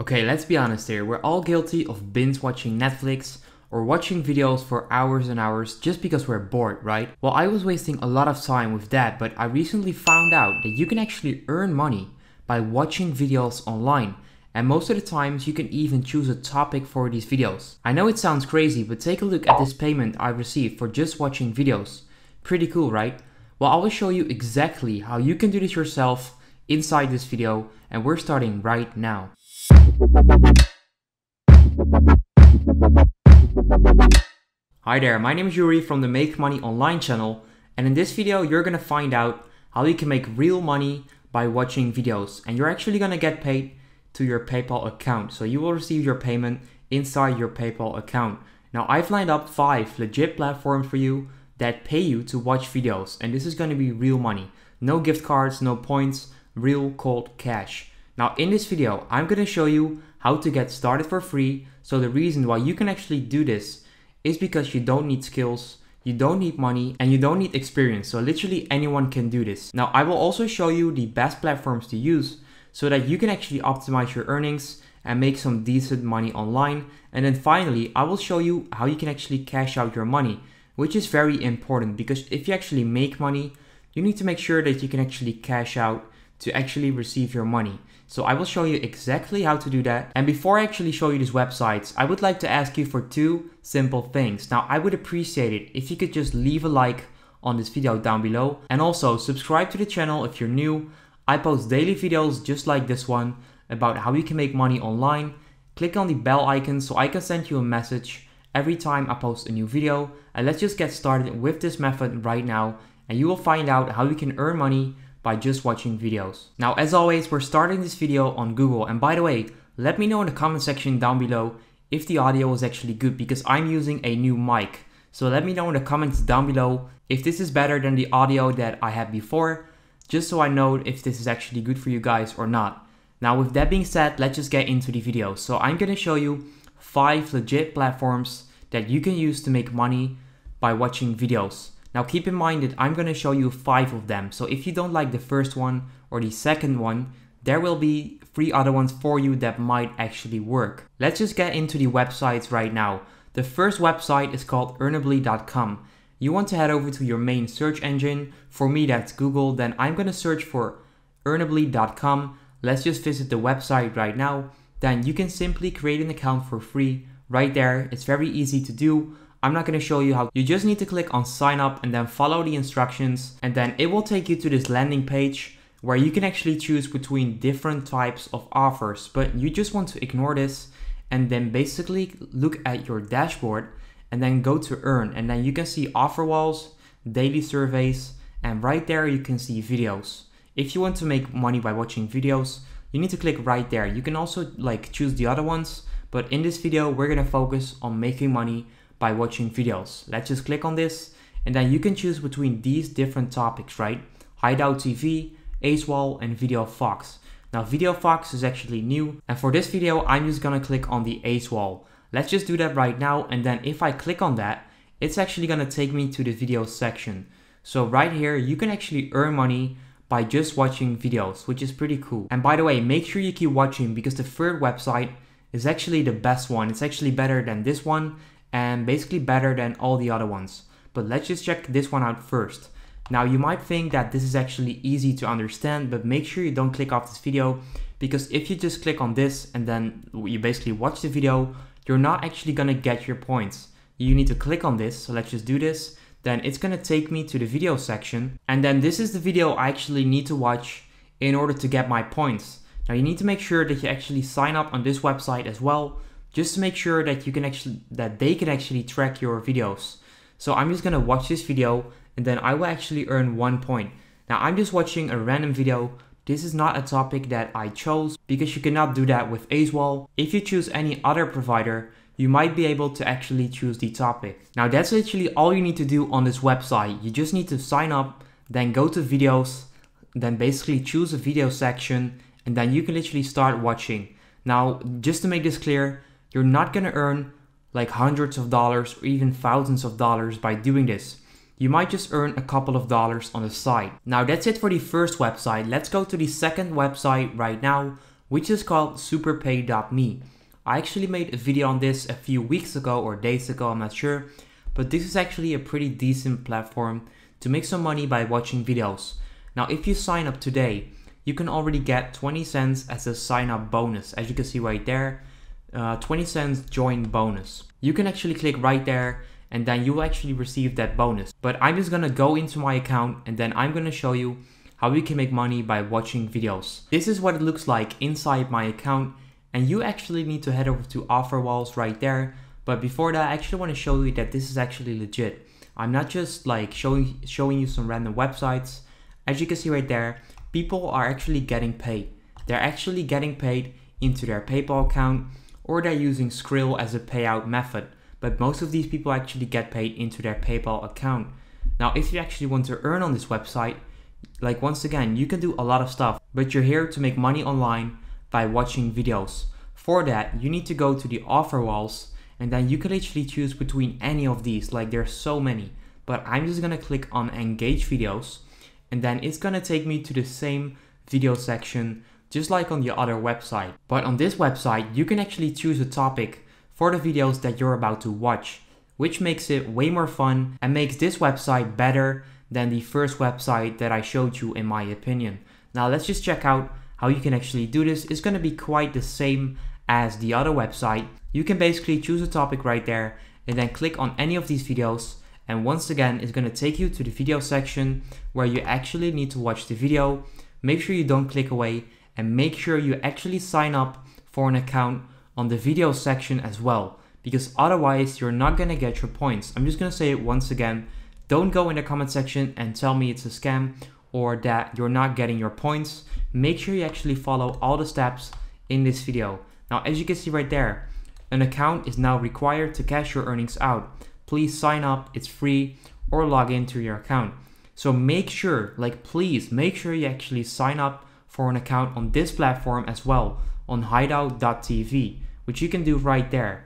Okay, let's be honest here. We're all guilty of binge watching Netflix or watching videos for hours and hours just because we're bored, right? Well, I was wasting a lot of time with that, but I recently found out that you can actually earn money by watching videos online. And most of the times you can even choose a topic for these videos. I know it sounds crazy, but take a look at this payment I received for just watching videos. Pretty cool, right? Well, I will show you exactly how you can do this yourself inside this video and we're starting right now. Hi there, my name is Yuri from the Make Money Online channel and in this video you're gonna find out how you can make real money by watching videos and you're actually gonna get paid to your PayPal account. So you will receive your payment inside your PayPal account. Now I've lined up five legit platforms for you that pay you to watch videos and this is gonna be real money. No gift cards, no points, real cold cash. Now in this video, I'm gonna show you how to get started for free. So the reason why you can actually do this is because you don't need skills, you don't need money, and you don't need experience. So literally anyone can do this. Now I will also show you the best platforms to use so that you can actually optimize your earnings and make some decent money online. And then finally, I will show you how you can actually cash out your money, which is very important because if you actually make money, you need to make sure that you can actually cash out to actually receive your money. So I will show you exactly how to do that. And before I actually show you these websites, I would like to ask you for two simple things. Now I would appreciate it if you could just leave a like on this video down below and also subscribe to the channel if you're new. I post daily videos just like this one about how you can make money online. Click on the bell icon so I can send you a message every time I post a new video. And let's just get started with this method right now and you will find out how you can earn money by just watching videos. Now, as always, we're starting this video on Google. And by the way, let me know in the comment section down below if the audio is actually good because I'm using a new mic. So let me know in the comments down below if this is better than the audio that I had before, just so I know if this is actually good for you guys or not. Now with that being said, let's just get into the video. So I'm gonna show you five legit platforms that you can use to make money by watching videos. Now keep in mind that I'm going to show you five of them. So if you don't like the first one or the second one, there will be three other ones for you that might actually work. Let's just get into the websites right now. The first website is called earnably.com. You want to head over to your main search engine. For me, that's Google. Then I'm going to search for earnably.com. Let's just visit the website right now. Then you can simply create an account for free right there. It's very easy to do. I'm not going to show you how. You just need to click on sign up and then follow the instructions and then it will take you to this landing page where you can actually choose between different types of offers, but you just want to ignore this and then basically look at your dashboard and then go to earn and then you can see offer walls, daily surveys, and right there you can see videos. If you want to make money by watching videos, you need to click right there. You can also like choose the other ones, but in this video, we're gonna focus on making money by watching videos. Let's just click on this and then you can choose between these different topics, right? Hideout TV, AceWall and Video Fox. Now Video Fox is actually new and for this video I'm just gonna click on the AceWall. Let's just do that right now and then if I click on that, it's actually gonna take me to the video section. So right here, you can actually earn money by just watching videos, which is pretty cool. And by the way, make sure you keep watching because the third website is actually the best one. It's actually better than this one and basically better than all the other ones. But let's just check this one out first. Now you might think that this is actually easy to understand, but make sure you don't click off this video because if you just click on this and then you basically watch the video, you're not actually gonna get your points. You need to click on this, so let's just do this. Then it's gonna take me to the video section. And then this is the video I actually need to watch in order to get my points. Now you need to make sure that you actually sign up on this website as well just to make sure that you can actually that they can actually track your videos. So I'm just gonna watch this video and then I will actually earn one point. Now I'm just watching a random video. This is not a topic that I chose because you cannot do that with AceWall. If you choose any other provider, you might be able to actually choose the topic. Now that's literally all you need to do on this website. You just need to sign up, then go to videos, then basically choose a video section, and then you can literally start watching. Now, just to make this clear, you're not going to earn like hundreds of dollars or even thousands of dollars by doing this. You might just earn a couple of dollars on the side. Now that's it for the first website. Let's go to the second website right now, which is called superpay.me. I actually made a video on this a few weeks ago or days ago, I'm not sure, but this is actually a pretty decent platform to make some money by watching videos. Now if you sign up today, you can already get 20 cents as a sign up bonus, as you can see right there uh, 20 cents join bonus. You can actually click right there and then you will actually receive that bonus. But I'm just gonna go into my account and then I'm gonna show you how you can make money by watching videos. This is what it looks like inside my account and you actually need to head over to offer walls right there. But before that, I actually wanna show you that this is actually legit. I'm not just like showing, showing you some random websites. As you can see right there, people are actually getting paid. They're actually getting paid into their PayPal account or they're using Skrill as a payout method, but most of these people actually get paid into their PayPal account. Now, if you actually want to earn on this website, like once again, you can do a lot of stuff, but you're here to make money online by watching videos. For that, you need to go to the offer walls and then you can actually choose between any of these, like there's so many, but I'm just gonna click on engage videos and then it's gonna take me to the same video section just like on the other website. But on this website, you can actually choose a topic for the videos that you're about to watch, which makes it way more fun and makes this website better than the first website that I showed you in my opinion. Now let's just check out how you can actually do this. It's gonna be quite the same as the other website. You can basically choose a topic right there and then click on any of these videos and once again it's going to take you to the video section where you actually need to watch the video. Make sure you don't click away and make sure you actually sign up for an account on the video section as well because otherwise you're not gonna get your points. I'm just gonna say it once again. Don't go in the comment section and tell me it's a scam or that you're not getting your points. Make sure you actually follow all the steps in this video. Now, as you can see right there, an account is now required to cash your earnings out. Please sign up, it's free, or log into your account. So make sure, like please, make sure you actually sign up for an account on this platform as well on hideout.tv, which you can do right there.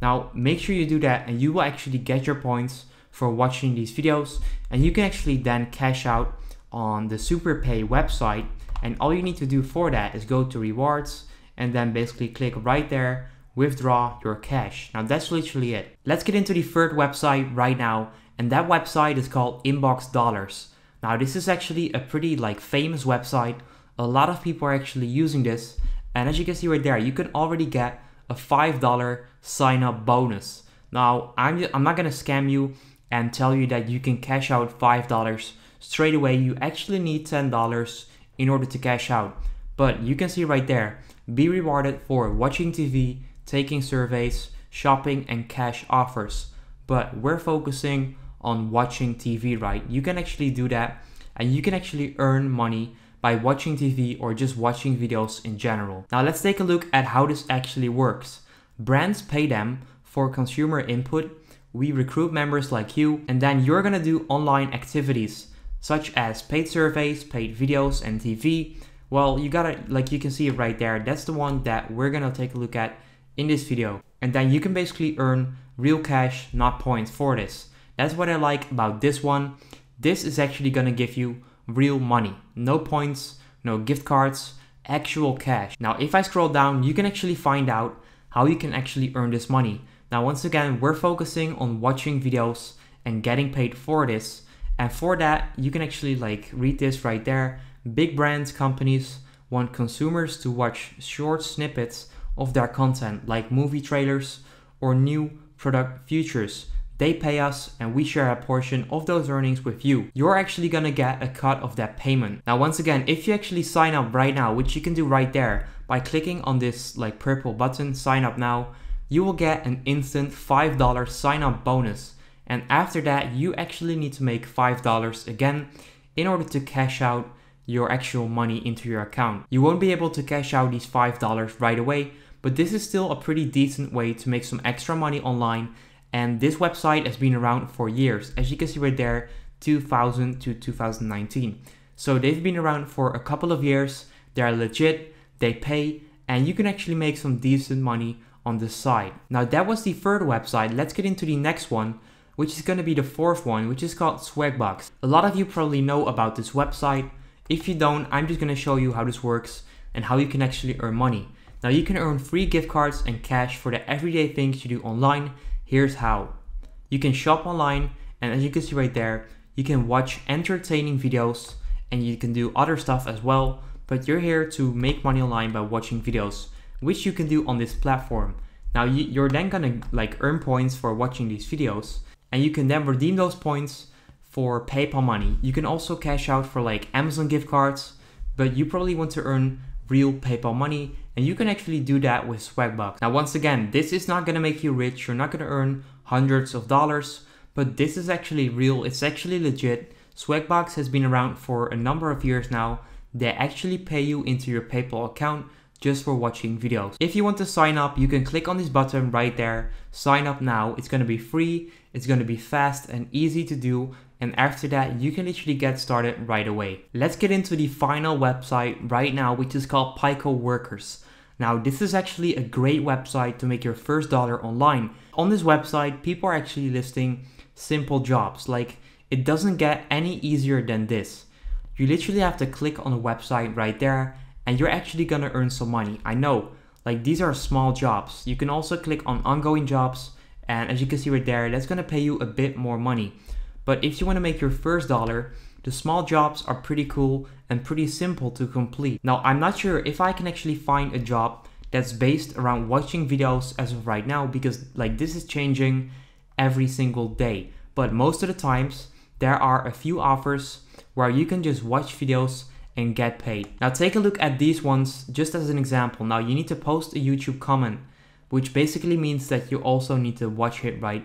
Now, make sure you do that and you will actually get your points for watching these videos and you can actually then cash out on the SuperPay website and all you need to do for that is go to rewards and then basically click right there, withdraw your cash. Now that's literally it. Let's get into the third website right now and that website is called Inbox Dollars. Now this is actually a pretty like famous website a lot of people are actually using this. And as you can see right there, you can already get a $5 sign up bonus. Now, I'm, I'm not gonna scam you and tell you that you can cash out $5 straight away. You actually need $10 in order to cash out. But you can see right there, be rewarded for watching TV, taking surveys, shopping and cash offers. But we're focusing on watching TV, right? You can actually do that and you can actually earn money by watching TV or just watching videos in general. Now let's take a look at how this actually works. Brands pay them for consumer input, we recruit members like you, and then you're gonna do online activities such as paid surveys, paid videos, and TV. Well, you gotta, like you can see it right there, that's the one that we're gonna take a look at in this video. And then you can basically earn real cash, not points for this. That's what I like about this one. This is actually gonna give you real money. No points, no gift cards, actual cash. Now, if I scroll down, you can actually find out how you can actually earn this money. Now, once again, we're focusing on watching videos and getting paid for this. And for that, you can actually like read this right there. Big brands, companies want consumers to watch short snippets of their content like movie trailers or new product features. They pay us and we share a portion of those earnings with you. You're actually gonna get a cut of that payment. Now, once again, if you actually sign up right now, which you can do right there by clicking on this like purple button, sign up now, you will get an instant $5 sign up bonus. And after that, you actually need to make $5 again in order to cash out your actual money into your account. You won't be able to cash out these $5 right away, but this is still a pretty decent way to make some extra money online and this website has been around for years. As you can see right there, 2000 to 2019. So they've been around for a couple of years. They're legit, they pay, and you can actually make some decent money on the side. Now that was the third website. Let's get into the next one, which is going to be the fourth one, which is called Swagbox. A lot of you probably know about this website. If you don't, I'm just going to show you how this works and how you can actually earn money. Now you can earn free gift cards and cash for the everyday things you do online Here's how. You can shop online and as you can see right there, you can watch entertaining videos and you can do other stuff as well, but you're here to make money online by watching videos, which you can do on this platform. Now you're then gonna like earn points for watching these videos and you can then redeem those points for PayPal money. You can also cash out for like Amazon gift cards, but you probably want to earn real PayPal money and you can actually do that with Swagbucks. Now, once again, this is not gonna make you rich. You're not gonna earn hundreds of dollars, but this is actually real. It's actually legit. Swagbucks has been around for a number of years now. They actually pay you into your PayPal account just for watching videos. If you want to sign up, you can click on this button right there, sign up now. It's gonna be free, it's gonna be fast and easy to do and after that you can literally get started right away. Let's get into the final website right now which is called Pico Workers. Now this is actually a great website to make your first dollar online. On this website people are actually listing simple jobs like it doesn't get any easier than this. You literally have to click on the website right there and you're actually gonna earn some money. I know, like these are small jobs. You can also click on ongoing jobs and as you can see right there, that's gonna pay you a bit more money. But if you want to make your first dollar, the small jobs are pretty cool and pretty simple to complete. Now, I'm not sure if I can actually find a job that's based around watching videos as of right now because like this is changing every single day. But most of the times, there are a few offers where you can just watch videos and get paid. Now take a look at these ones just as an example. Now you need to post a YouTube comment, which basically means that you also need to watch it right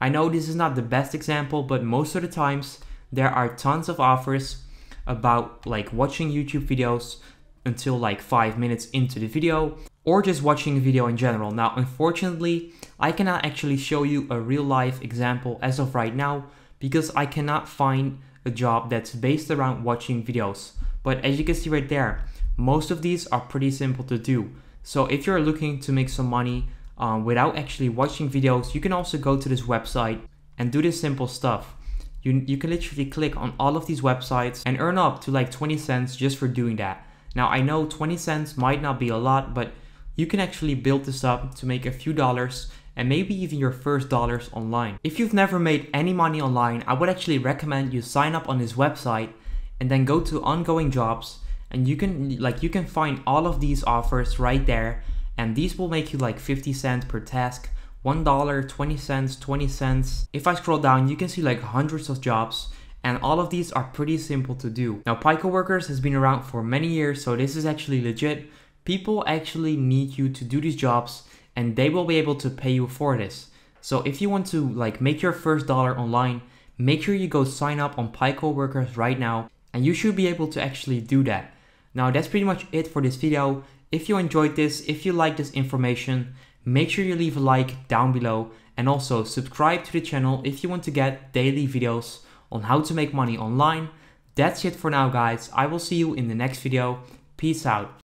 I know this is not the best example, but most of the times there are tons of offers about like watching YouTube videos until like five minutes into the video or just watching a video in general. Now, unfortunately, I cannot actually show you a real life example as of right now because I cannot find a job that's based around watching videos. But as you can see right there, most of these are pretty simple to do. So if you're looking to make some money um, without actually watching videos, you can also go to this website and do this simple stuff. You, you can literally click on all of these websites and earn up to like 20 cents just for doing that. Now I know 20 cents might not be a lot, but you can actually build this up to make a few dollars and maybe even your first dollars online. If you've never made any money online, I would actually recommend you sign up on this website and then go to ongoing jobs and you can like you can find all of these offers right there and these will make you like 50 cents per task, $1, 20 cents, 20 cents. If I scroll down, you can see like hundreds of jobs and all of these are pretty simple to do. Now Pico Workers has been around for many years, so this is actually legit. People actually need you to do these jobs and they will be able to pay you for this. So if you want to like make your first dollar online, make sure you go sign up on Pico Workers right now and you should be able to actually do that. Now that's pretty much it for this video. If you enjoyed this, if you like this information, make sure you leave a like down below and also subscribe to the channel if you want to get daily videos on how to make money online. That's it for now guys. I will see you in the next video. Peace out.